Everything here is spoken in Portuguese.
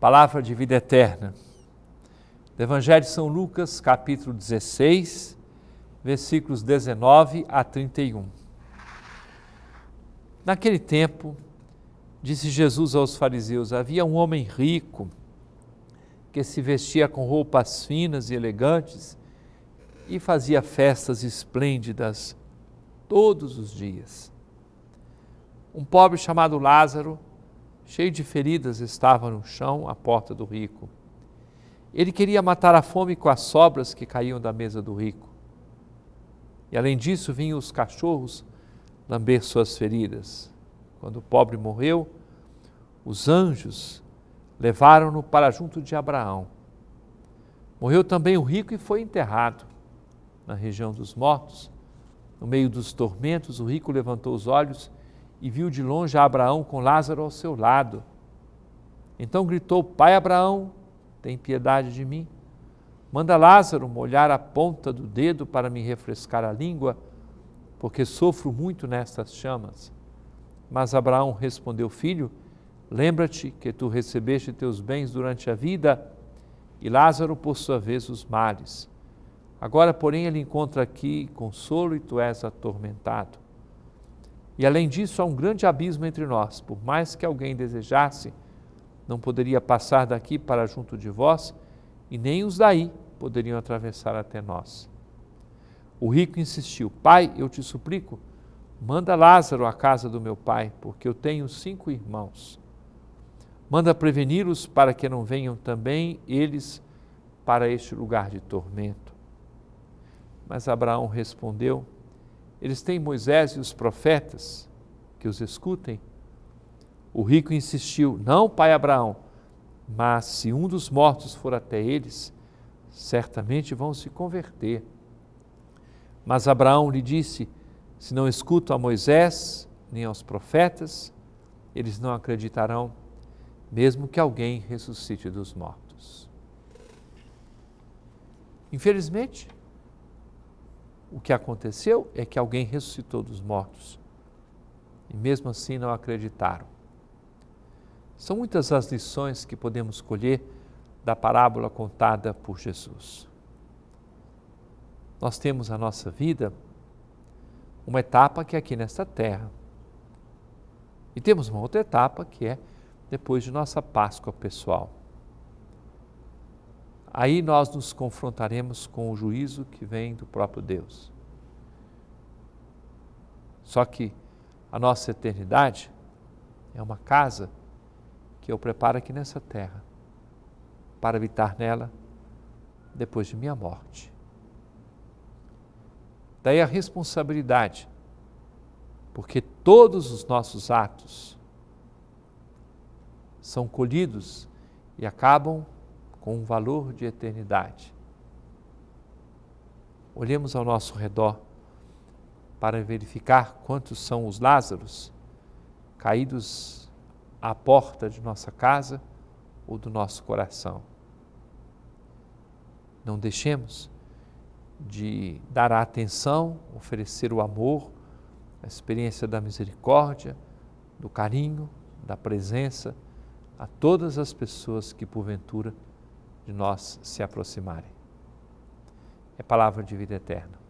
palavra de vida eterna. Do Evangelho de São Lucas, capítulo 16, versículos 19 a 31. Naquele tempo, disse Jesus aos fariseus: havia um homem rico que se vestia com roupas finas e elegantes e fazia festas esplêndidas todos os dias. Um pobre chamado Lázaro cheio de feridas, estava no chão à porta do rico. Ele queria matar a fome com as sobras que caíam da mesa do rico. E além disso, vinham os cachorros lamber suas feridas. Quando o pobre morreu, os anjos levaram-no para junto de Abraão. Morreu também o rico e foi enterrado na região dos mortos. No meio dos tormentos, o rico levantou os olhos e viu de longe Abraão com Lázaro ao seu lado. Então gritou: Pai Abraão, tem piedade de mim? Manda Lázaro molhar a ponta do dedo para me refrescar a língua, porque sofro muito nestas chamas. Mas Abraão respondeu: Filho, lembra-te que tu recebeste teus bens durante a vida, e Lázaro, por sua vez, os males. Agora, porém, ele encontra aqui consolo e tu és atormentado. E além disso, há um grande abismo entre nós. Por mais que alguém desejasse, não poderia passar daqui para junto de vós, e nem os daí poderiam atravessar até nós. O rico insistiu: Pai, eu te suplico, manda Lázaro à casa do meu pai, porque eu tenho cinco irmãos. Manda preveni-los para que não venham também eles para este lugar de tormento. Mas Abraão respondeu: eles têm Moisés e os profetas que os escutem. O rico insistiu: Não, pai Abraão, mas se um dos mortos for até eles, certamente vão se converter. Mas Abraão lhe disse: Se não escuto a Moisés nem aos profetas, eles não acreditarão, mesmo que alguém ressuscite dos mortos. Infelizmente, o que aconteceu é que alguém ressuscitou dos mortos. E mesmo assim não acreditaram. São muitas as lições que podemos colher da parábola contada por Jesus. Nós temos a nossa vida, uma etapa que é aqui nesta terra. E temos uma outra etapa que é depois de nossa Páscoa pessoal aí nós nos confrontaremos com o juízo que vem do próprio Deus. Só que a nossa eternidade é uma casa que eu preparo aqui nessa terra para habitar nela depois de minha morte. Daí a responsabilidade, porque todos os nossos atos são colhidos e acabam com um valor de eternidade. Olhemos ao nosso redor para verificar quantos são os Lázaros caídos à porta de nossa casa ou do nosso coração. Não deixemos de dar a atenção, oferecer o amor, a experiência da misericórdia, do carinho, da presença a todas as pessoas que porventura de nós se aproximarem. É palavra de vida eterna.